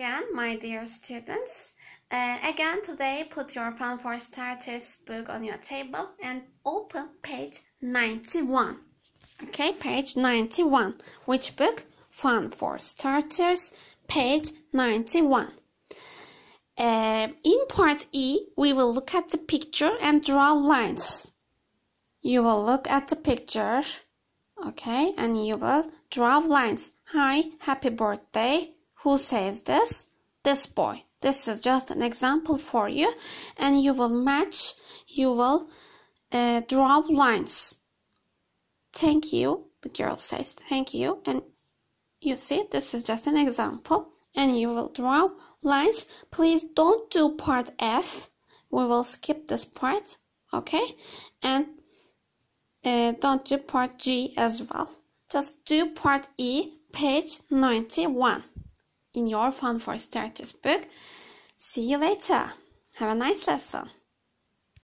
again, my dear students. Uh, again, today put your Fun for Starters book on your table and open page 91. Okay, page 91. Which book? Fun for Starters, page 91. Uh, in part E, we will look at the picture and draw lines. You will look at the picture, okay, and you will draw lines. Hi, happy birthday who says this this boy this is just an example for you and you will match you will uh, draw lines thank you the girl says thank you and you see this is just an example and you will draw lines please don't do part f we will skip this part okay and uh, don't do part g as well just do part e page 91 in your Fun for Starters book. See you later. Have a nice lesson.